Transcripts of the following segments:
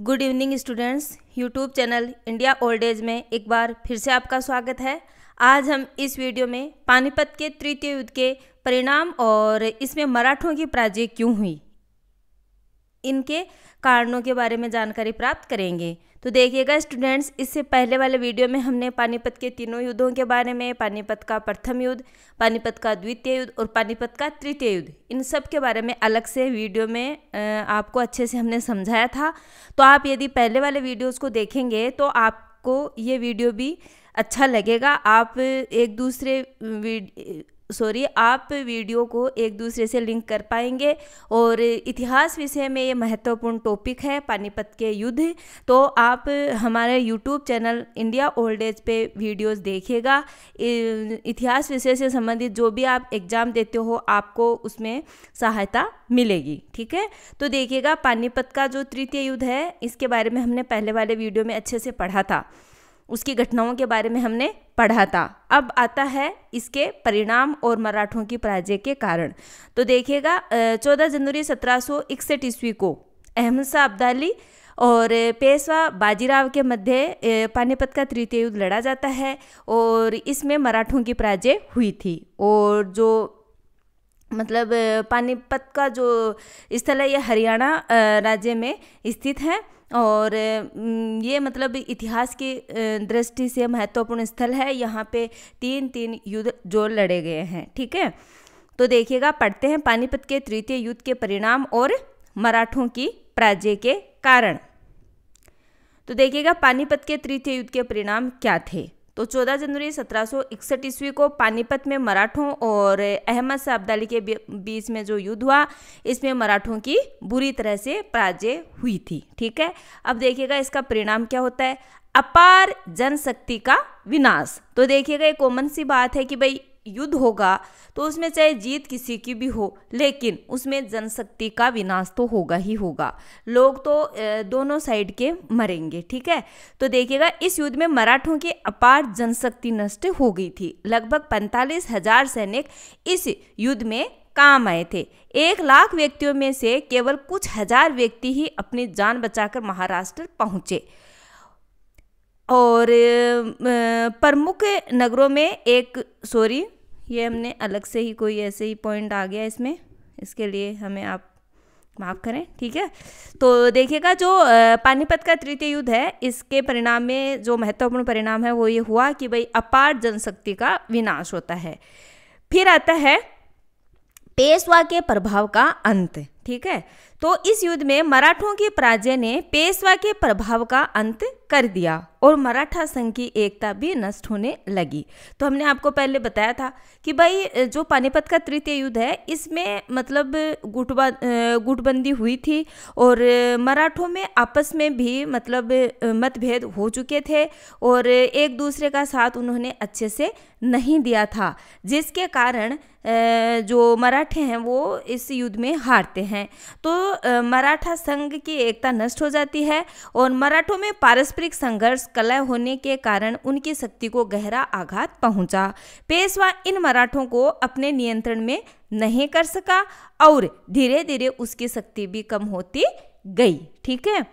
good evening students YouTube channel India old age में एक बार फिर से आपका स्वागत है आज हम इस वीडियो में पानीपत के तृतीय युद्ध के परिणाम और इसमें मराठों की पराजय क्यों हुई इनके कारणों के बारे में जानकारी प्राप्त करेंगे तो देखिएगा स्टूडेंट्स इससे पहले वाले वीडियो में हमने पानीपत के तीनों युद्धों के बारे में पानीपत का प्रथम युद्ध पानीपत का द्वितीय युद्ध और पानीपत का तृतीय युद्ध इन सब के बारे में अलग से वीडियो में आपको अच्छे से हमने समझाया था तो आप यदि पहले वाले वीडियोज़ को देखेंगे तो आपको ये वीडियो भी अच्छा लगेगा आप एक दूसरे सॉरी आप वीडियो को एक दूसरे से लिंक कर पाएंगे और इतिहास विषय में ये महत्वपूर्ण टॉपिक है पानीपत के युद्ध तो आप हमारे YouTube channel India old age पे वीडियोस देखिएगा इतिहास विषय से संबंधित जो भी आप एग्ज़ाम देते हो आपको उसमें सहायता मिलेगी ठीक है तो देखिएगा पानीपत का जो तृतीय युद्ध है इसके बारे में हमने पहले वाले वीडियो में अच्छे से पढ़ा था उसकी घटनाओं के बारे में हमने पढ़ा था अब आता है इसके परिणाम और मराठों की पराजय के कारण तो देखिएगा चौदह जनवरी सत्रह सौ इकसठ ईस्वी को अहमद शाह अब्दाली और पेशवा बाजीराव के मध्य पानीपत का तृतीय युद्ध लड़ा जाता है और इसमें मराठों की पराजय हुई थी और जो मतलब पानीपत का जो स्थल है यह हरियाणा राज्य में स्थित है और ये मतलब इतिहास की दृष्टि से महत्वपूर्ण स्थल है यहाँ पे तीन तीन युद्ध जो लड़े गए हैं ठीक है तो देखिएगा पढ़ते हैं पानीपत के तृतीय युद्ध के परिणाम और मराठों की पराजय के कारण तो देखिएगा पानीपत के तृतीय युद्ध के परिणाम क्या थे तो 14 जनवरी 1761 ईस्वी को पानीपत में मराठों और अहमद शाह अब्दाली के बीच में जो युद्ध हुआ इसमें मराठों की बुरी तरह से पराजय हुई थी ठीक है अब देखिएगा इसका परिणाम क्या होता है अपार जनशक्ति का विनाश तो देखिएगा एक कॉमन सी बात है कि भाई युद्ध होगा तो उसमें चाहे जीत किसी की भी हो लेकिन उसमें जनशक्ति का विनाश तो होगा ही होगा लोग तो दोनों साइड के मरेंगे ठीक है तो देखिएगा इस युद्ध में मराठों की अपार जनशक्ति नष्ट हो गई थी लगभग पैंतालीस हजार सैनिक इस युद्ध में काम आए थे एक लाख व्यक्तियों में से केवल कुछ हजार व्यक्ति ही अपनी जान बचाकर महाराष्ट्र पहुंचे और प्रमुख नगरों में एक सॉरी ये हमने अलग से ही कोई ऐसे ही पॉइंट आ गया इसमें इसके लिए हमें आप माफ़ करें ठीक है तो देखिएगा जो पानीपत का तृतीय युद्ध है इसके परिणाम में जो महत्वपूर्ण परिणाम है वो ये हुआ कि भाई अपार जनशक्ति का विनाश होता है फिर आता है पेशवा के प्रभाव का अंत ठीक है तो इस युद्ध में मराठों के पराजय ने पेशवा के प्रभाव का अंत कर दिया और मराठा संघ की एकता भी नष्ट होने लगी तो हमने आपको पहले बताया था कि भाई जो पानीपत का तृतीय युद्ध है इसमें मतलब गुटबा गुटबंदी हुई थी और मराठों में आपस में भी मतलब मतभेद हो चुके थे और एक दूसरे का साथ उन्होंने अच्छे से नहीं दिया था जिसके कारण जो मराठे हैं वो इस युद्ध में हारते हैं हैं तो मराठा संघ की एकता नष्ट हो जाती है और मराठों में पारस्परिक संघर्ष कलह होने के कारण उनकी शक्ति को गहरा आघात पहुंचा पेशवा इन मराठों को अपने नियंत्रण में नहीं कर सका और धीरे धीरे उसकी शक्ति भी कम होती गई ठीक है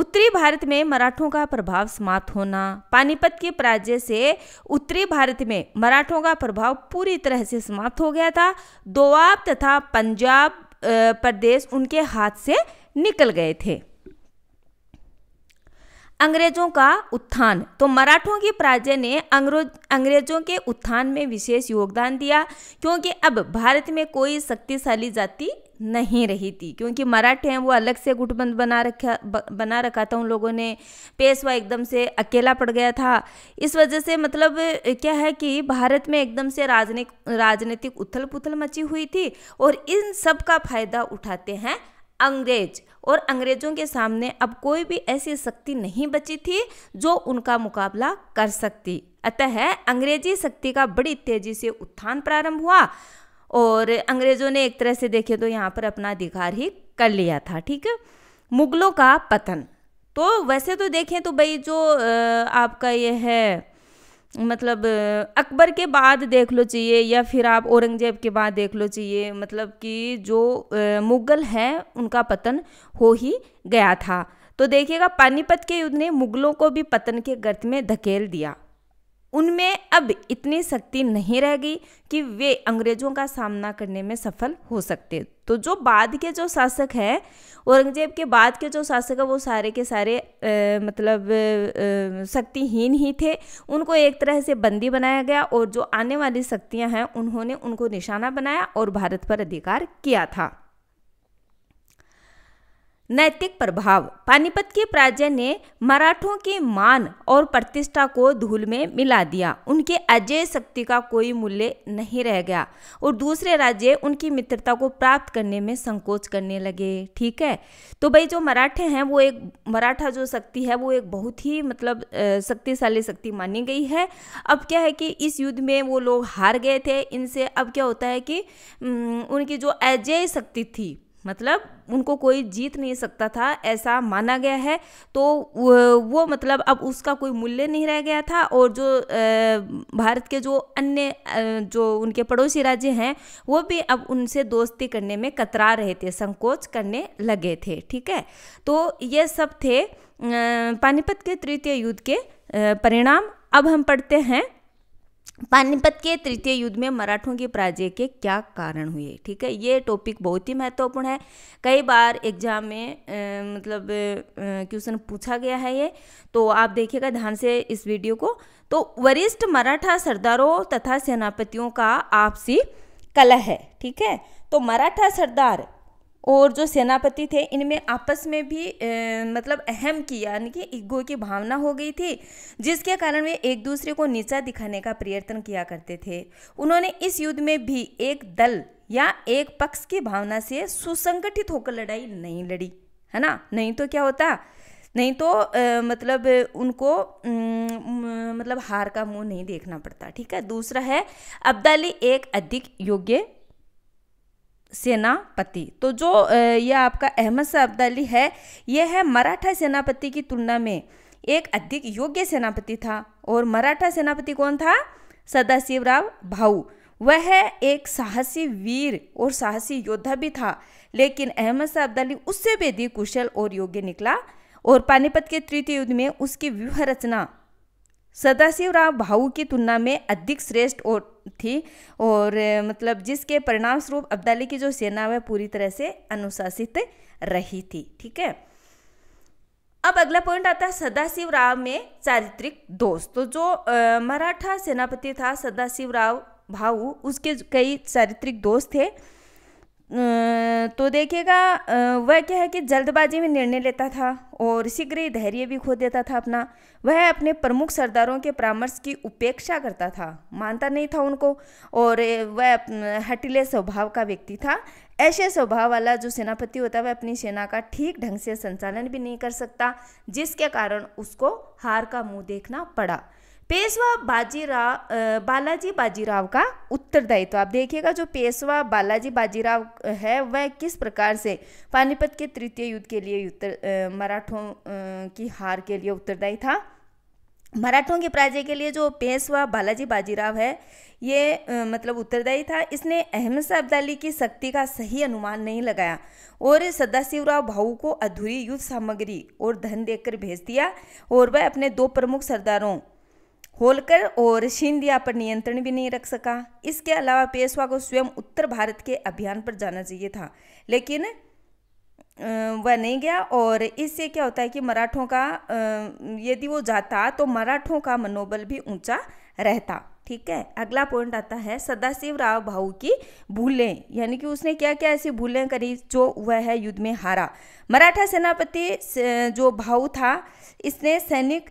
उत्तरी भारत में मराठों का प्रभाव समाप्त होना पानीपत के पराजय से उत्तरी भारत में मराठों का प्रभाव पूरी तरह से समाप्त हो गया था दोआब तथा पंजाब प्रदेश उनके हाथ से निकल गए थे अंग्रेजों का उत्थान तो मराठों की प्राजय ने अंग्रेजों के उत्थान में विशेष योगदान दिया क्योंकि अब भारत में कोई शक्तिशाली जाति नहीं रही थी क्योंकि मराठे हैं वो अलग से गुटबंद बना रखा बना रखा था उन लोगों ने पेशवा एकदम से अकेला पड़ गया था इस वजह से मतलब क्या है कि भारत में एकदम से राजनीतिक राजनीतिक उथल पुथल मची हुई थी और इन सब का फायदा उठाते हैं अंग्रेज और अंग्रेजों के सामने अब कोई भी ऐसी शक्ति नहीं बची थी जो उनका मुकाबला कर सकती अतः अंग्रेजी शक्ति का बड़ी तेजी से उत्थान प्रारंभ हुआ और अंग्रेज़ों ने एक तरह से देखे तो यहाँ पर अपना अधिकार ही कर लिया था ठीक है मुगलों का पतन तो वैसे तो देखें तो भाई जो आपका ये है मतलब अकबर के बाद देख लो चाहिए या फिर आप औरंगजेब के बाद देख लो चाहिए मतलब कि जो मुग़ल हैं उनका पतन हो ही गया था तो देखिएगा पानीपत के युद्ध ने मुग़लों को भी पतन के गर्त में धकेल दिया उनमें अब इतनी शक्ति नहीं रह गई कि वे अंग्रेजों का सामना करने में सफल हो सकते तो जो बाद के जो शासक हैं औरंगजेब के बाद के जो शासक है वो सारे के सारे आ, मतलब शक्तिहीन ही थे उनको एक तरह से बंदी बनाया गया और जो आने वाली शक्तियां हैं उन्होंने उनको निशाना बनाया और भारत पर अधिकार किया था नैतिक प्रभाव पानीपत के प्राज्य ने मराठों के मान और प्रतिष्ठा को धूल में मिला दिया उनके अजय शक्ति का कोई मूल्य नहीं रह गया और दूसरे राज्य उनकी मित्रता को प्राप्त करने में संकोच करने लगे ठीक है तो भाई जो मराठे हैं वो एक मराठा जो शक्ति है वो एक बहुत ही मतलब शक्तिशाली शक्ति मानी गई है अब क्या है कि इस युद्ध में वो लोग हार गए थे इनसे अब क्या होता है कि उनकी जो अजय शक्ति थी मतलब उनको कोई जीत नहीं सकता था ऐसा माना गया है तो वो मतलब अब उसका कोई मूल्य नहीं रह गया था और जो भारत के जो अन्य जो उनके पड़ोसी राज्य हैं वो भी अब उनसे दोस्ती करने में कतरा रहे थे संकोच करने लगे थे ठीक है तो ये सब थे पानीपत के तृतीय युद्ध के परिणाम अब हम पढ़ते हैं पानीपत के तृतीय युद्ध में मराठों के पराजय के क्या कारण हुए ठीक है ये टॉपिक बहुत ही महत्वपूर्ण है कई बार एग्जाम में ए, मतलब क्वेश्चन पूछा गया है ये तो आप देखिएगा ध्यान से इस वीडियो को तो वरिष्ठ मराठा सरदारों तथा सेनापतियों का आपसी कलह है ठीक है तो मराठा सरदार और जो सेनापति थे इनमें आपस में भी ए, मतलब अहम की यानी कि ईगो की भावना हो गई थी जिसके कारण वे एक दूसरे को नीचा दिखाने का प्रयत्न किया करते थे उन्होंने इस युद्ध में भी एक दल या एक पक्ष की भावना से सुसंगठित होकर लड़ाई नहीं लड़ी है ना नहीं तो क्या होता नहीं तो ए, मतलब उनको न, मतलब हार का मुंह नहीं देखना पड़ता ठीक है दूसरा है अब्दाली एक अधिक योग्य सेनापति तो जो यह आपका अहमद शाह अब्दाली है यह है मराठा सेनापति की तुलना में एक अधिक योग्य सेनापति था और मराठा सेनापति कौन था सदाशिवराव भाऊ वह एक साहसी वीर और साहसी योद्धा भी था लेकिन अहमद शाह अब्दाली उससे भी अधिक कुशल और योग्य निकला और पानीपत के तृतीय युद्ध में उसकी व्यूह रचना सदाशिवराव भाऊ की तुलना में अधिक श्रेष्ठ और थी और मतलब जिसके परिणाम स्वरूप अब्दाली की जो सेना वह पूरी तरह से अनुशासित रही थी ठीक है अब अगला पॉइंट आता है सदाशिव राव में चारित्रिक दोष तो जो मराठा सेनापति था सदाशिव राव भाऊ उसके कई चारित्रिक दोष थे तो देखिएगा वह क्या है कि जल्दबाजी में निर्णय लेता था और शीघ्र ही धैर्य भी खो देता था अपना वह अपने प्रमुख सरदारों के परामर्श की उपेक्षा करता था मानता नहीं था उनको और वह हटिले स्वभाव का व्यक्ति था ऐसे स्वभाव वाला जो सेनापति होता है वह अपनी सेना का ठीक ढंग से संचालन भी नहीं कर सकता जिसके कारण उसको हार का मुंह देखना पड़ा पेशवा बाजीराव बालाजी बाजीराव का उत्तरदायित्व आप देखिएगा जो पेशवा बालाजी बाजीराव है वह किस प्रकार से पानीपत के तृतीय युद्ध के लिए उत्तर मराठों की हार के लिए उत्तरदायी था मराठों के पराजय के लिए जो पेशवा बालाजी बाजीराव है ये मतलब उत्तरदायी था इसने अहमद अब्दाली की शक्ति का सही अनुमान नहीं लगाया और सदाशिवराव भाऊ को अधूरी युद्ध सामग्री और धन देकर भेज दिया और वह अपने दो प्रमुख सरदारों होलकर और सिंधिया पर नियंत्रण भी नहीं रख सका इसके अलावा पेशवा को स्वयं उत्तर भारत के अभियान पर जाना चाहिए था लेकिन वह नहीं गया और इससे क्या होता है कि मराठों का यदि वो जाता तो मराठों का मनोबल भी ऊंचा रहता ठीक है अगला पॉइंट आता है सदाशिव राव भाऊ की भूलें यानी कि उसने क्या क्या ऐसी भूलें करी जो वह है युद्ध में हारा मराठा सेनापति जो भाऊ था इसने सैनिक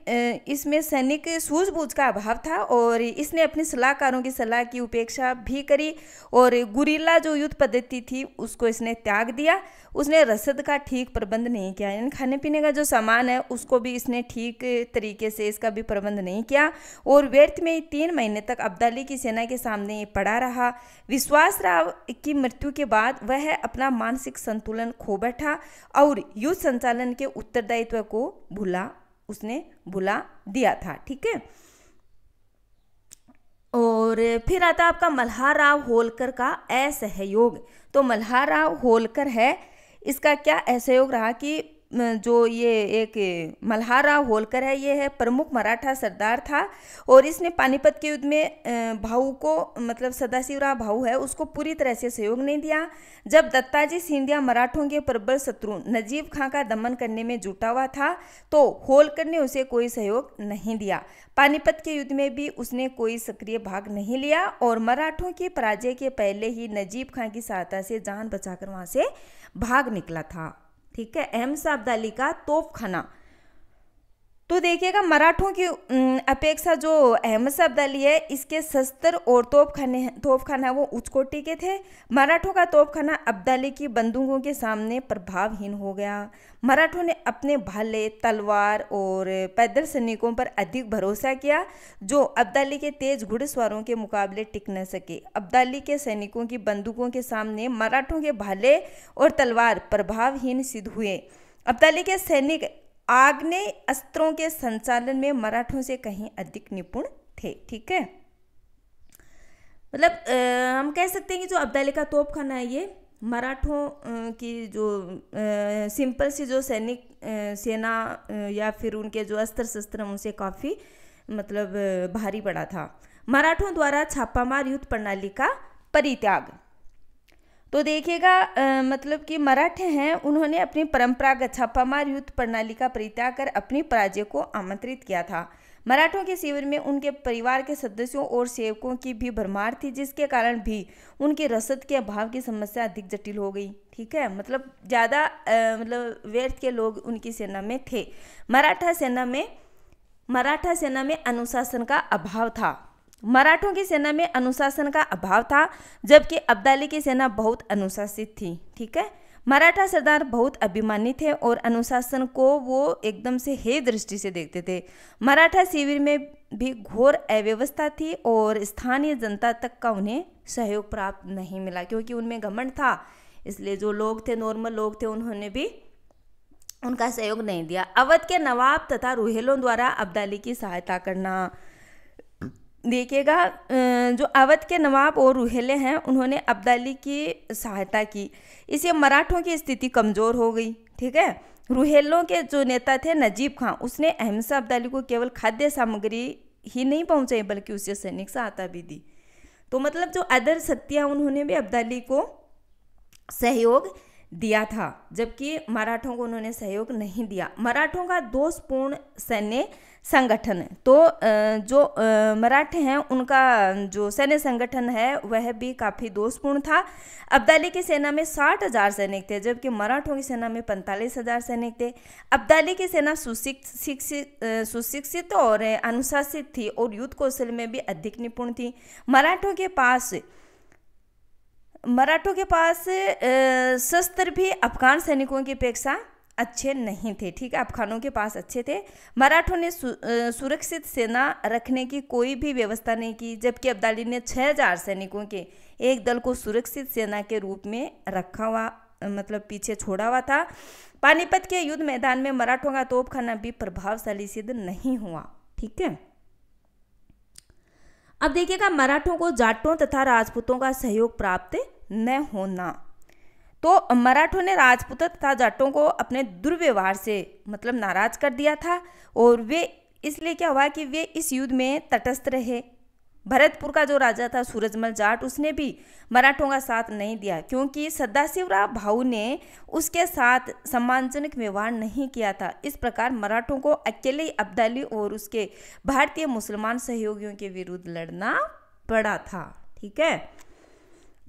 इसमें सैनिक सूझबूझ का अभाव था और इसने अपने सलाहकारों की सलाह की उपेक्षा भी करी और गुरीला जो युद्ध पद्धति थी उसको इसने त्याग दिया उसने रसद का ठीक प्रबंध नहीं किया यानी खाने पीने का जो सामान है उसको भी इसने ठीक तरीके से इसका भी प्रबंध नहीं किया और व्यर्थ में तीन महीने महीने तक अब्दाली की सेना के सामने ये पड़ा रहा विश्वास राव की मृत्यु के बाद वह अपना मानसिक संतुलन खो बैठा और युद्ध संचालन के उत्तरदायित्व को भुला उसने भुला दिया था ठीक है और फिर आता आपका मल्हार राव होलकर का असहयोग तो मल्हार राव होलकर है इसका क्या असहयोग रहा कि जो ये एक मल्हारा होलकर है ये है प्रमुख मराठा सरदार था और इसने पानीपत के युद्ध में भाऊ को मतलब सदाशिवराव भाऊ है उसको पूरी तरह से सहयोग नहीं दिया जब दत्ताजी सिंधिया मराठों के प्रबल शत्रु नजीब खां का दमन करने में जुटा हुआ था तो होलकर ने उसे कोई सहयोग नहीं दिया पानीपत के युद्ध में भी उसने कोई सक्रिय भाग नहीं लिया और मराठों के पराजय के पहले ही नजीब खां की सहायता से जान बचाकर वहाँ से भाग निकला था ठीक है अहम शाब्दाली का तोपखाना तो देखिएगा मराठों की अपेक्षा जो अहमद शब्द अली है इसके शस्त्र और तोपखाने तोपखाना वो उचकोटी के थे मराठों का तोपखाना अब्दाली की बंदूकों के सामने प्रभावहीन हो गया मराठों ने अपने भाले तलवार और पैदल सैनिकों पर अधिक भरोसा किया जो अब्दाली के तेज घुड़सवारों के मुकाबले टिक न सके अब्दाली के सैनिकों की बंदूकों के सामने मराठों के भाले और तलवार प्रभावहीन सिद्ध हुए अब्दाली के सैनिक आग्ने अस्त्रों के संचालन में मराठों से कहीं अधिक निपुण थे ठीक है मतलब हम कह सकते हैं कि जो अब्दाली का तोपखाना है ये मराठों की जो आ, सिंपल सी जो सैनिक सेना या फिर उनके जो अस्त्र शस्त्र उनसे काफ़ी मतलब भारी पड़ा था मराठों द्वारा छापामार युद्ध प्रणाली का परित्याग तो देखिएगा मतलब कि मराठे हैं उन्होंने अपनी परंपरागत छापामार युद्ध प्रणाली का परित्याग कर अपनी पराजय को आमंत्रित किया था मराठों के शिविर में उनके परिवार के सदस्यों और सेवकों की भी भरमार थी जिसके कारण भी उनके रसद के अभाव की समस्या अधिक जटिल हो गई ठीक है मतलब ज़्यादा मतलब व्यर्थ के लोग उनकी सेना में थे मराठा सेना में मराठा सेना में अनुशासन का अभाव था मराठों की सेना में अनुशासन का अभाव था जबकि अब्दाली की सेना बहुत अनुशासित थी ठीक है मराठा सरदार बहुत अभिमानी थे और अनुशासन को वो एकदम से हे दृष्टि से देखते थे मराठा शिविर में भी घोर अव्यवस्था थी और स्थानीय जनता तक का उन्हें सहयोग प्राप्त नहीं मिला क्योंकि उनमें घमंड था इसलिए जो लोग थे नॉर्मल लोग थे उन्होंने भी उनका सहयोग नहीं दिया अवध के नवाब तथा रूहेलों द्वारा अब्दाली की सहायता करना देखिएगा जो अवध के नवाब और रूहेले हैं उन्होंने अब्दाली की सहायता की इसे मराठों की स्थिति कमज़ोर हो गई ठीक है रूहेलों के जो नेता थे नजीब खां उसने अहमसा अब्दाली को केवल खाद्य सामग्री ही नहीं पहुंचाई बल्कि उसे सैनिक सहायता भी दी तो मतलब जो अदर शक्तियाँ उन्होंने भी अब्दाली को सहयोग दिया था जबकि मराठों को उन्होंने सहयोग नहीं दिया मराठों का दोषपूर्ण सैन्य संगठन तो जो मराठे हैं उनका जो सैन्य संगठन है वह भी काफ़ी दोषपूर्ण था अब्दाली की सेना में साठ हज़ार सैनिक थे जबकि मराठों की सेना में पैंतालीस हज़ार सैनिक थे अब्दाली की सेना सुशिक्षित और अनुशासित थी और युद्ध कौशल में भी अधिक निपुण थी मराठों के पास मराठों के पास शस्त्र भी अफगान सैनिकों की अपेक्षा अच्छे नहीं थे ठीक है अफगानों के पास अच्छे थे मराठों ने सु, सुरक्षित सेना रखने की कोई भी व्यवस्था नहीं की जबकि अब्दाली ने 6000 सैनिकों के एक दल को सुरक्षित सेना के रूप में रखा हुआ मतलब पीछे छोड़ा हुआ था पानीपत के युद्ध मैदान में मराठों का तोपखाना भी प्रभावशाली सिद्ध नहीं हुआ ठीक है अब देखिएगा मराठों को जाटों तथा राजपूतों का सहयोग प्राप्त न होना तो मराठों ने राजपूत तथा जाटों को अपने दुर्व्यवहार से मतलब नाराज कर दिया था और वे इसलिए क्या हुआ कि वे इस युद्ध में तटस्थ रहे भरतपुर का जो राजा था सूरजमल जाट उसने भी मराठों का साथ नहीं दिया क्योंकि सदाशिवराव भाऊ ने उसके साथ सम्मानजनक व्यवहार नहीं किया था इस प्रकार मराठों को अकेले अब्दाली और उसके भारतीय मुसलमान सहयोगियों के विरुद्ध लड़ना पड़ा था ठीक है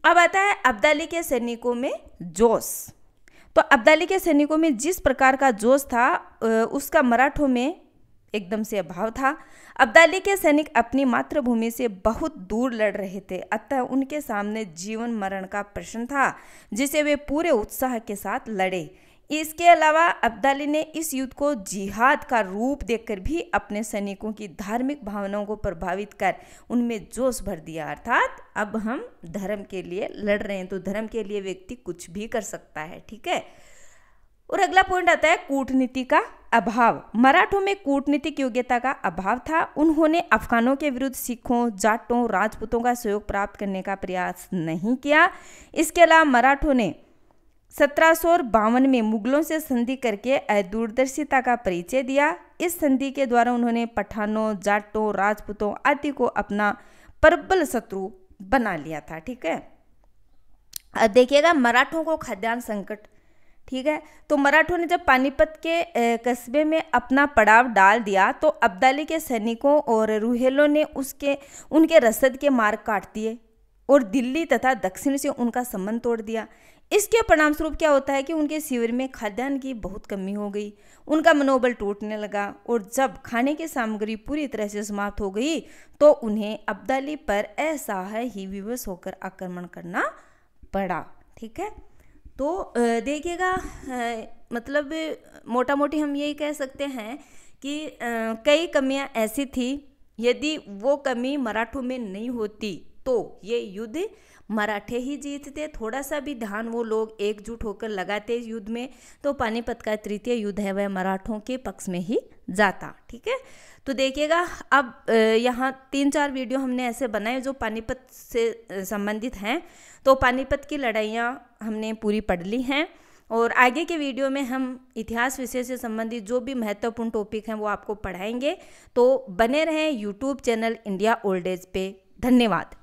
अब आता है अब्दाली के सैनिकों में जोश तो अब्दाली के सैनिकों में जिस प्रकार का जोश था उसका मराठों में एकदम से अभाव था अब्दाली के सैनिक अपनी मातृभूमि से बहुत दूर लड़ रहे थे अतः उनके सामने जीवन मरण का प्रश्न था जिसे वे पूरे उत्साह के साथ लड़े इसके अलावा अब्दाली ने इस युद्ध को जिहाद का रूप देकर भी अपने सैनिकों की धार्मिक भावनाओं को प्रभावित कर उनमें जोश भर दिया अर्थात अब हम धर्म के लिए लड़ रहे हैं तो धर्म के लिए व्यक्ति कुछ भी कर सकता है ठीक है और अगला पॉइंट आता है कूटनीति का अभाव मराठों में कूटनीतिक योग्यता का अभाव था उन्होंने अफगानों के विरुद्ध सिखों जाटों राजपूतों का सहयोग प्राप्त करने का प्रयास नहीं किया इसके अलावा मराठों ने सत्रह में मुगलों से संधि करके दूरदर्शिता का परिचय दिया इस संधि के द्वारा उन्होंने पठानों जाटों राजपूतों आदि को अपना प्रबल शत्रु बना लिया था ठीक है अब देखिएगा मराठों को खाद्यान्न संकट ठीक है तो मराठों ने जब पानीपत के कस्बे में अपना पड़ाव डाल दिया तो अब्दाली के सैनिकों और रूहेलों ने उसके उनके रसद के मार्ग काट दिए और दिल्ली तथा दक्षिण से उनका संबंध तोड़ दिया इसके परिणामस्वरूप क्या होता है कि उनके शिविर में खाद्यान्न की बहुत कमी हो गई उनका मनोबल टूटने लगा और जब खाने की सामग्री पूरी तरह से समाप्त हो गई तो उन्हें अब्दाली पर असहाय ही विवश होकर आक्रमण करना पड़ा ठीक है तो देखिएगा मतलब मोटा मोटी हम यही कह सकते हैं कि कई कमियां ऐसी थी यदि वो कमी मराठों में नहीं होती तो ये युद्ध मराठे ही जीतते थोड़ा सा भी ध्यान वो लोग एकजुट होकर लगाते युद्ध में तो पानीपत का तृतीय युद्ध है वह मराठों के पक्ष में ही जाता ठीक है तो देखिएगा अब यहाँ तीन चार वीडियो हमने ऐसे बनाए जो पानीपत से संबंधित हैं तो पानीपत की लड़ाइयाँ हमने पूरी पढ़ ली हैं और आगे के वीडियो में हम इतिहास विषय से संबंधित जो भी महत्वपूर्ण टॉपिक हैं वो आपको पढ़ाएंगे तो बने रहें YouTube channel India old age पे धन्यवाद